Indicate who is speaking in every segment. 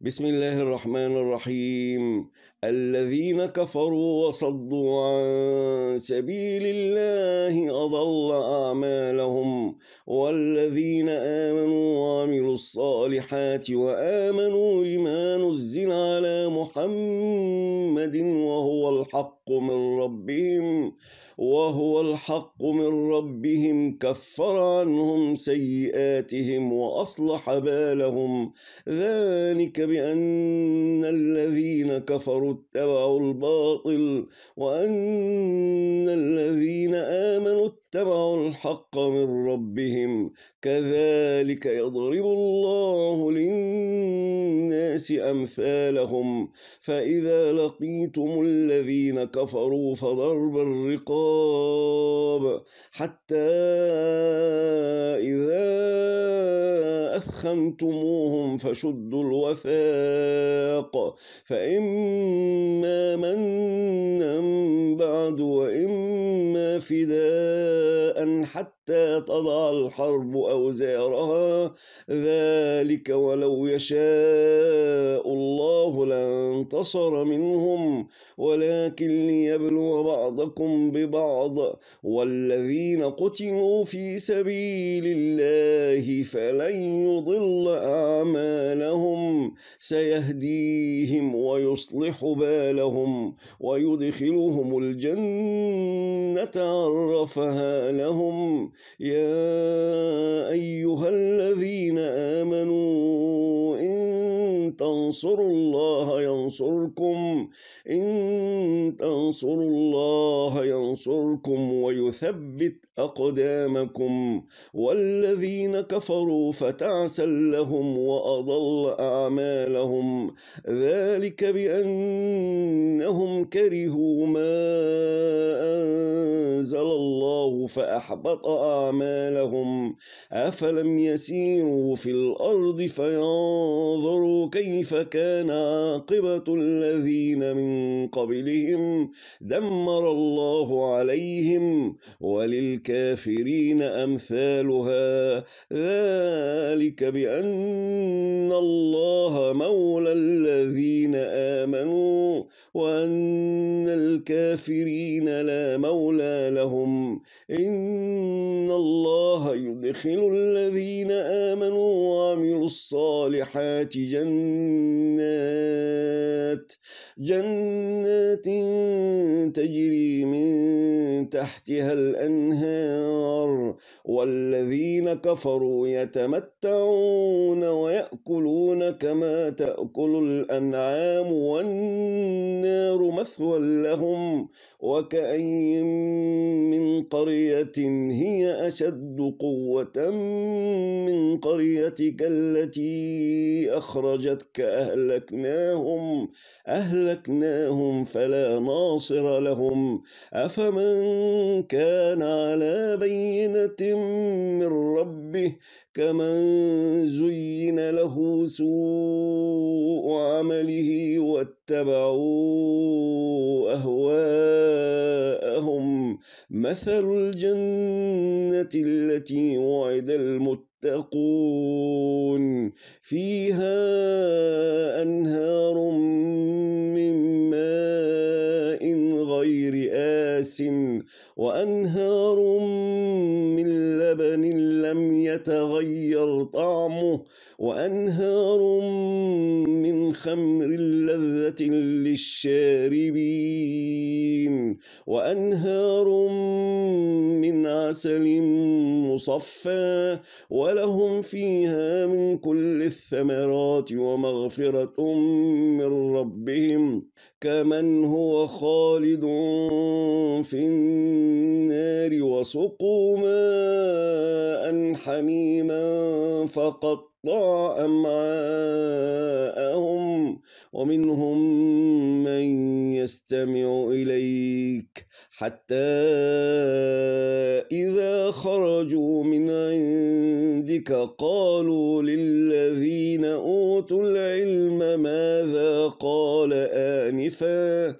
Speaker 1: بسم الله الرحمن الرحيم الذين كفروا وصدوا عن سبيل الله أضل أعمالهم والذين آمنوا وعملوا الصالحات وآمنوا لما نزل على محمد وهو الحق الحق من ربهم وهو الحق من ربهم كفر عنهم سيئاتهم وأصلح بالهم ذلك بأن الذين كفروا اتبعوا الباطل وأن الذين آمنوا اتبعوا الحق من ربهم كذلك يضرب الله للناس أمثالهم فإذا لقيتم الذين كفروا فضرب الرقاب حتى إذا أثخنتموهم فشدوا الوثاق فإما من بعد وإما فداء أن حتى حتى تضع الحرب أوزارها ذلك ولو يشاء الله لانتصر منهم ولكن ليبلو بعضكم ببعض والذين قتلوا في سبيل الله فلن يضل أعمالهم سيهديهم ويصلح بالهم ويدخلهم الجنة عرفها لهم يا أيها الذين آمنوا تنصروا الله ينصركم إن تنصروا الله ينصركم ويثبت أقدامكم والذين كفروا فتعسى لهم وأضل أعمالهم ذلك بأنهم كرهوا ما أنزل الله فأحبط أعمالهم أفلم يسيروا في الأرض فينظروا كيف كان عاقبة الذين من قبلهم دمر الله عليهم وللكافرين أمثالها ذلك بأن الله مولى الذين آمنوا وأن الكافرين لا مولى لهم إن الله يدخل الذين آمنوا وعملوا الصالحات جنات جنات تجري من تحتها الأنهار والذين كفروا يتمتعون ويأكلون كما تأكل الأنعام والنار مثوى لهم وكأي من قرية هي أشد قوة من قريتك التي أخرجتك أهلكناهم أهلكناهم فلا ناصر لهم أفمن كان على بينة من ربه كمن زين له سوء عمله واتبعوا أهواءهم مثل الجنة التي وعد المتقون فيها أنهار من ماء بغير آس وأنهار من لبن لم يتغير طعمه وأنهار من خمر لذة للشاربين وأنهار من عسل مصفى ولهم فيها من كل الثمرات ومغفرة من ربهم كمن هو خالد في النار وسقوا ماء حميما فقطع أمعاءهم ومنهم من يستمع إليك حتى إذا خرجوا من عندك قالوا للذين أوتوا العلم ماذا قال حنيفا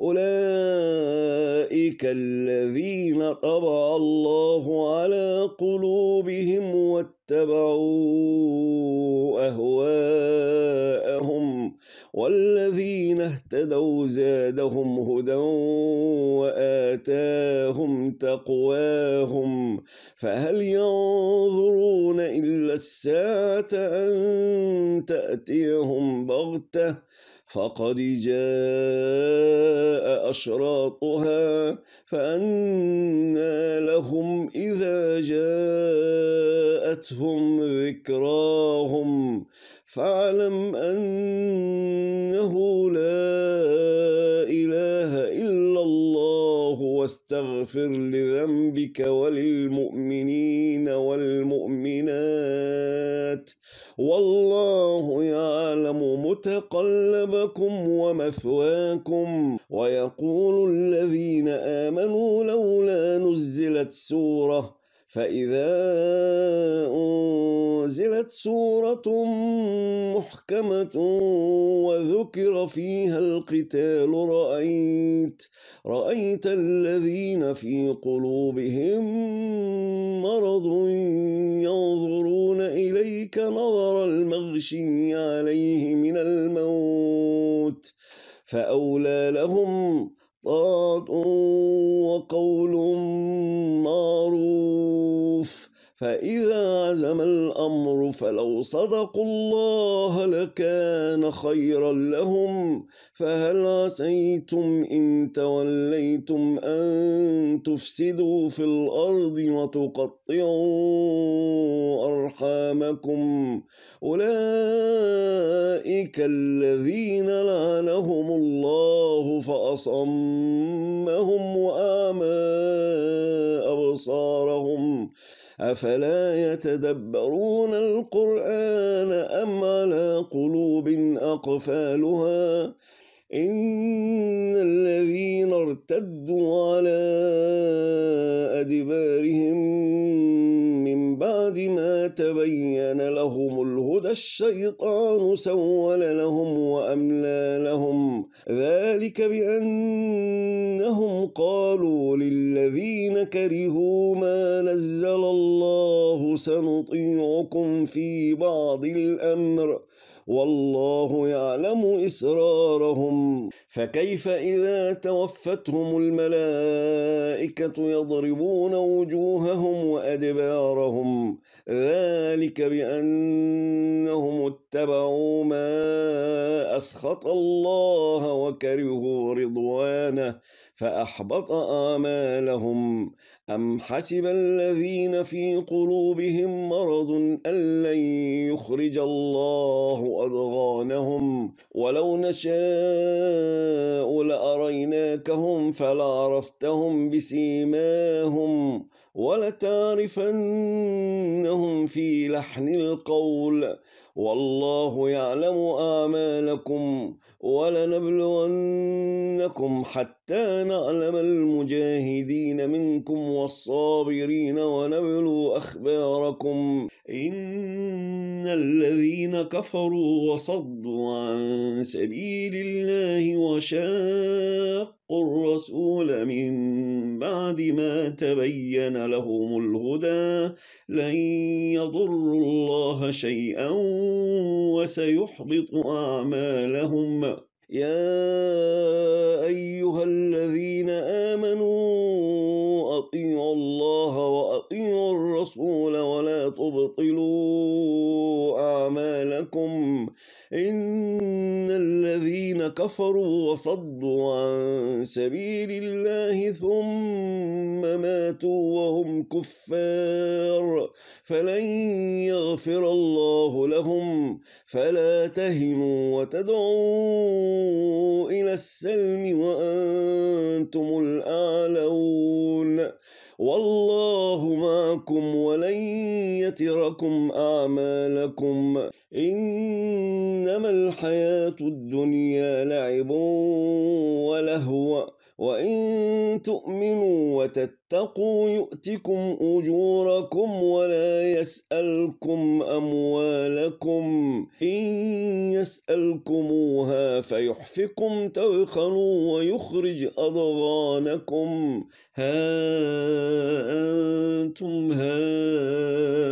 Speaker 1: أولئك الذين طبع الله على قلوبهم واتبعوا أهواءهم والذين اهتدوا زادهم هدى وآتاهم تقواهم فهل ينظرون إلا الساعة أن تأتيهم بغتة فقد جاء أشراطها فأنا لهم إذا جاءتهم ذكراهم فاعلم أنه لا إله واستغفر لذنبك وللمؤمنين والمؤمنات والله يعلم متقلبكم ومثواكم ويقول الذين آمنوا لولا نزلت سوره فإذا أنزلت سورة محكمة وذكر فيها القتال رأيت رأيت الذين في قلوبهم مرض ينظرون إليك نظر المغشي عليه من الموت فأولى لهم طاعة وقول معروف فإذا عزم الأمر فلو صدقوا الله لكان خيرا لهم فهل عسيتم إن توليتم أن تفسدوا في الأرض وتقطعوا أرحامكم أولئك الذين لعنهم الله فأصمهم وأعمى أبصارهم أفلا يتدبرون القرآن أم على قلوب أقفالها إن الذين ارتدوا على أدبارهم من بعد ما تبين لهم الهدى الشيطان سول لهم وأملى لهم ذلك بأنهم قالوا للذين كرهوا ما نزل الله سنطيعكم في بعض الأمر والله يعلم إسرارهم فكيف إذا توفتهم الملائكة يضربون وجوههم وأدبارهم ذلك بأنهم اتبعوا ما أسخط الله وكرهوا رضوانه فأحبط آمالهم أم حسب الذين في قلوبهم مرض أن لن يخرج الله أضغانهم ولو نشاء لأريناكهم فلعرفتهم بسيماهم ولتعرفنهم في لحن القول والله يعلم آمالكم ولنبلونكم حتى نعلم المجاهدين منكم والصابرين ونبلو أخباركم إن الذين كفروا وصدوا عن سبيل الله وشاقوا الرسول من بعد ما تبين لهم الهدى لن يضروا الله شيئا وسيحبط أعمالهم يا أيها الذين آمنوا أطيعوا الله وأطيعوا الرسول ولا تبطلوا أعمالكم إن الذين كفروا وصدوا عن سبيل الله ثم ماتوا وهم كفار فلن يغفر الله لهم فلا تهنوا وتدعوا إلى السلم وأنتم الآلون والله معكم ولن يتركم أعمالكم إنما الحياة الدنيا لعب ولهو وإن تؤمنوا وتتقوا يؤتكم أجوركم ولا يسألكم أموالكم إن يسألكموها فيحفكم تبخلوا ويخرج أضغانكم ها أنتم هؤلاء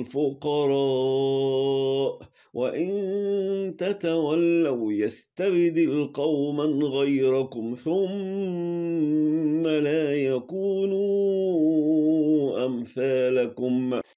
Speaker 1: الفقراء وإن تتولوا يستبدل قوما غيركم ثم لا يكونوا أمثالكم